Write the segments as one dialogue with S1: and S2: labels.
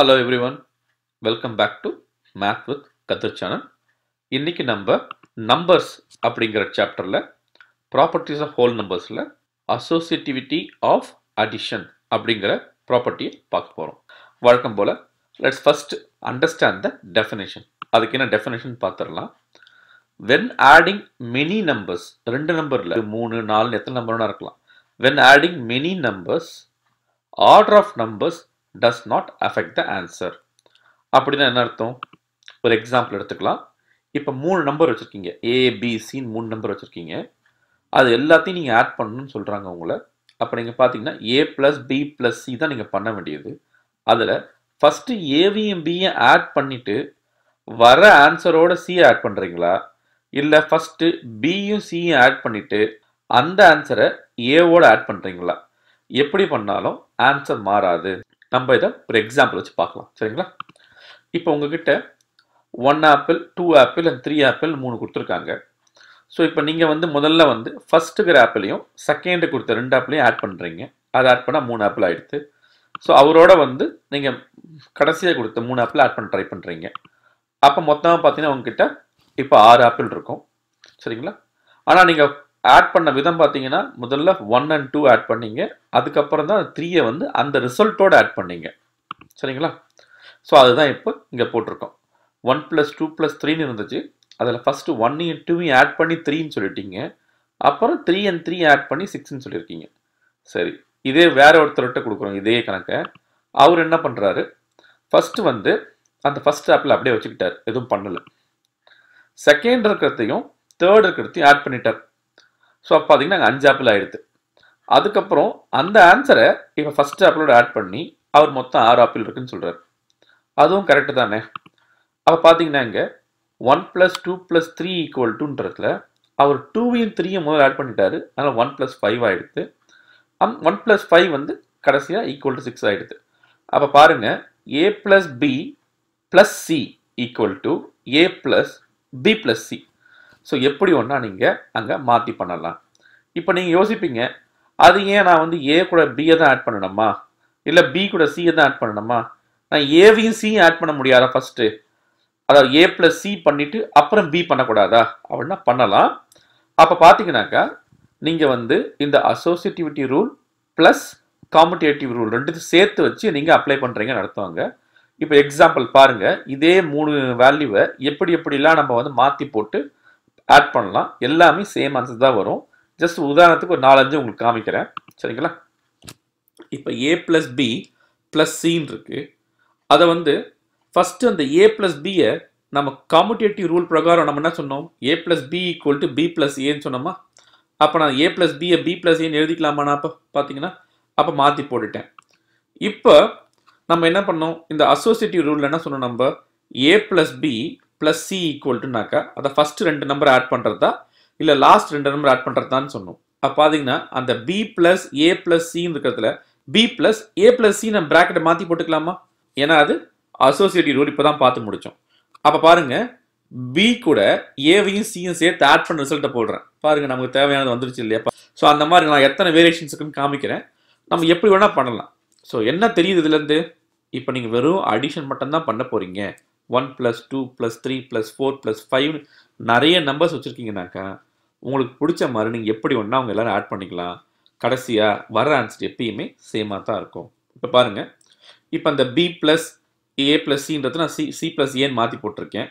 S1: hello everyone welcome back to math with Kathir channel இன்றைக்கி நம்ம numbers அப்படிங்கிற சாப்டரில் ப்ராப்பர்ட்டிஸ் ஆஃப் ஹோல் நம்பர்ஸில் அசோசியேட்டிவிட்டி ஆஃப் அடிஷன் அப்படிங்கிற ப்ராப்பர்ட்டியை பார்க்க போகிறோம் வழக்கம் போல் let's first understand the definition அதுக்கு என்ன டெஃபினேஷன் பார்த்துடலாம் வென் ஆடிங் மெனி நம்பர்ஸ் ரெண்டு நம்பரில் மூணு நாலு எத்தனை நம்பர்னா இருக்கலாம் when adding many numbers order of numbers does not affect the answer அப்படின்னா என்ன அர்த்தம் ஒரு எக்ஸாம்பிள் எடுத்துக்கலாம் இப்போ மூணு நம்பர் வச்சுருக்கீங்க ஏபிசின்னு மூணு நம்பர் வச்சுருக்கீங்க அது எல்லாத்தையும் நீங்கள் ஆட் பண்ணணும்னு சொல்கிறாங்க உங்களை அப்போ நீங்கள் பார்த்தீங்கன்னா A plus B plus C தான் நீங்கள் பண்ண வேண்டியது அதில் ஃபஸ்ட்டு ஏவியும் பியும் ஆட் பண்ணிவிட்டு வர ஆன்சரோட சி ஆட் பண்ணுறீங்களா இல்லை ஃபஸ்ட்டு பியும் சியும் ஆட் பண்ணிவிட்டு அந்த ஆன்சரை ஏவோட ஆட் பண்ணுறீங்களா எப்படி பண்ணாலும் ஆன்சர் மாறாது நம்ம இதை ஒரு எக்ஸாம்பிள் வச்சு பார்க்கலாம் சரிங்களா இப்போ உங்ககிட்ட one apple two apple and three apple மூணு கொடுத்துருக்காங்க ஸோ இப்போ நீங்கள் வந்து முதல்ல வந்து ஃபஸ்ட்டுக்கிற ஆப்பிளையும் செகண்டு கொடுத்த ரெண்டு ஆப்பிளையும் ஆட் பண்ணுறீங்க அதை ஆட் பண்ணால் மூணு ஆப்பிள் ஆகிடுது ஸோ அவரோட வந்து நீங்கள் கடைசியாக கொடுத்த மூணு ஆப்பிள் ஆட் பண்ண ட்ரை பண்ணுறீங்க அப்போ மொத்தமாக பார்த்தீங்கன்னா உங்ககிட்ட இப்போ ஆறு ஆப்பிள் இருக்கும் சரிங்களா ஆனால் நீங்கள் ஆட் பண்ண விதம் பார்த்தீங்கன்னா முதல்ல ஒன் அண்ட் டூ ஆட் பண்ணீங்க அதுக்கப்புறம் தான் த்ரீயை வந்து அந்த ரிசல்ட்டோடு ஆட் பண்ணீங்க சரிங்களா ஸோ அதுதான் இப்போ இங்கே போட்டிருக்கோம் ஒன் ப்ளஸ் டூ ப்ளஸ் த்ரீன்னு இருந்துச்சு அதில் ஃபஸ்ட்டு ஒன்னையும் டூவையும் ஆட் பண்ணி த்ரீன்னு சொல்லிட்டீங்க அப்புறம் த்ரீ அண்ட் த்ரீ ஆட் பண்ணி சிக்ஸ்ன்னு சொல்லியிருக்கீங்க சரி இதே வேற ஒருத்தர்கிட்ட கொடுக்குறோம் இதே கணக்கை அவர் என்ன பண்ணுறாரு ஃபஸ்ட்டு வந்து அந்த ஃபஸ்ட் ஆப்பில் அப்படியே வச்சுக்கிட்டார் எதுவும் பண்ணலை செகண்ட் இருக்கிறதையும் தேர்ட் இருக்கிறதையும் ஆட் பண்ணிட்டார் ஸோ அப்போ பார்த்தீங்கன்னா அங்கே அஞ்சு ஆப்பிள் ஆகிடுது அதுக்கப்புறம் அந்த ஆன்சரை இப்போ ஃபஸ்ட் ஆப்பிளோட ஆட் பண்ணி அவர் மொத்தம் ஆறு ஆப்பிள் இருக்குன்னு சொல்கிறார் அதுவும் கரெக்டு தானே அப்போ பார்த்தீங்கன்னா இங்கே one plus two plus three equal டூன்றதுல அவர் டூவையும் த்ரீயும் முதல் ஆட் பண்ணிட்டாரு அதனால் ஒன் ப்ளஸ் ஃபைவ் ஆகிடுது அம் ஒன் ப்ளஸ் ஃபைவ் வந்து கடைசியாக ஈக்குவல் டு சிக்ஸ் ஆகிடுது அப்போ பாருங்கள் A plus B plus C equal to A plus B plus C so எப்படி ஒன்றா நீங்கள் அங்கே மாற்றி பண்ணலாம் இப்போ நீங்கள் யோசிப்பீங்க அது ஏன் நான் வந்து ஏ கூட பியை தான் ஆட் பண்ணணுமா இல்லை பி கூட சியை தான் ஆட் பண்ணணுமா நான் ஏவையும் சி ஆட் பண்ண முடியாதா ஃபஸ்ட்டு அதாவது ஏ ப்ளஸ் சி பண்ணிவிட்டு அப்புறம் பி பண்ணக்கூடாதா அப்படின்னா பண்ணலாம் அப்போ பார்த்தீங்கன்னாக்கா நீங்கள் வந்து இந்த associativity rule plus commutative rule ரெண்டுத்தையும் சேர்த்து வச்சு நீங்கள் அப்ளை பண்ணுறீங்கன்னு நடத்துவாங்க இப்போ எக்ஸாம்பிள் பாருங்கள் இதே மூணு வேல்யூவை எப்படி எப்படிலாம் நம்ம வந்து மாற்றி போட்டு ஆட் பண்ணலாம் எல்லாமே சேம் ஆன்சர் தான் வரும் ஜஸ்ட் உதாரணத்துக்கு ஒரு நாலஞ்சு உங்களுக்கு காமிக்கிறேன் சரிங்களா இப்போ ஏ ப்ளஸ் பி ப்ளஸ் சின்னு இருக்குது அதை வந்து ஃபஸ்ட்டு அந்த ஏ ப்ளஸ் பியை நம்ம காம்படேட்டிவ் ரூல் பிரகாரம் நம்ம என்ன சொன்னோம் A plus B equal to B plus ஏன்னு சொன்னோமா அப்போ நான் ஏ ப்ளஸ் பியை பி ப்ளஸ் ஏன்னு எழுதிக்கலாமா நான் அப்போ பார்த்தீங்கன்னா அப்போ மாற்றி போட்டுட்டேன் இப்போ நம்ம என்ன பண்ணோம் இந்த அசோசியேட்டிவ் ரூலில் என்ன சொன்னோம் நம்ம A plus B plus C ஈக்குவல்ட்டுனாக்கா அதை ஃபஸ்ட்டு ரெண்டு நம்பர் ஆட் பண்ணுறதா இல்லை லாஸ்ட் ரெண்டு நம்பர் ஆட் பண்ணுறதான்னு சொன்னோம் அப்போ பார்த்தீங்கன்னா அந்த பி ப்ளஸ் ஏ ப்ளஸ் சின்னு இருக்கிறதுல B plus A plus C நம்ம ப்ராக்கெட்டை மாற்றி போட்டுக்கலாமா ஏன்னா அது அசோசியேட்டிவ் ரூல் இப்போ தான் பார்த்து முடித்தோம் அப்போ பாருங்கள் பி கூட ஏவையும் சியும் சேர்த்து ஆட் பண்ண ரிசல்ட்டை போடுறேன் பாருங்கள் நமக்கு தேவையானது வந்துருச்சு இல்லையா ஸோ அந்த மாதிரி நான் எத்தனை வேரியேஷன்ஸுக்குன்னு காமிக்கிறேன் நம்ம எப்படி வேணால் பண்ணலாம் ஸோ என்ன தெரியுது இதுலேருந்து இப்போ நீங்கள் வெறும் அடிஷன் மட்டும்தான் பண்ண போகிறீங்க one plus two plus three plus four plus five நிறைய நம்பர்ஸ் வச்சுருக்கீங்கனாக்கா உங்களுக்கு பிடிச்ச மாதிரி நீங்கள் எப்படி ஒன்றா அவங்க எல்லோரும் ஆட் பண்ணிக்கலாம் கடைசியாக வர ஆன்சர் எப்பயுமே சேமாக தான் இருக்கும் இப்போ பாருங்கள் இப்போ அந்த பி ப்ளஸ் ஏ ப்ளஸ் சின்றது நான் சி சி ப்ளஸ் ஏன்னு மாற்றி போட்டிருக்கேன்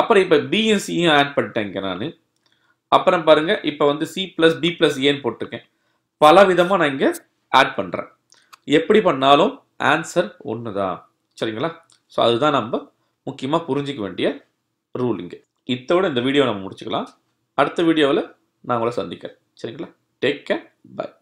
S1: அப்புறம் இப்போ பிஎன் சியும் ஆட் பண்ணிட்டேங்க நான் அப்புறம் பாருங்கள் இப்போ வந்து சி ப்ளஸ் பி ப்ளஸ் ஏன்னு போட்டிருக்கேன் பல விதமாக நான் இங்கே ஆட் பண்ணுறேன் எப்படி பண்ணாலும் ஆன்சர் ஒன்று தான் சரிங்களா ஸோ அதுதான் நம்ம முக்கியமாக புரிஞ்சிக்க வேண்டிய இங்கே இத்தோட இந்த வீடியோவை நம்ம முடிச்சுக்கலாம் அடுத்த வீடியோவில் நான் உங்களை சந்திக்கிறேன் சரிங்களா டேக் கேர் பாய்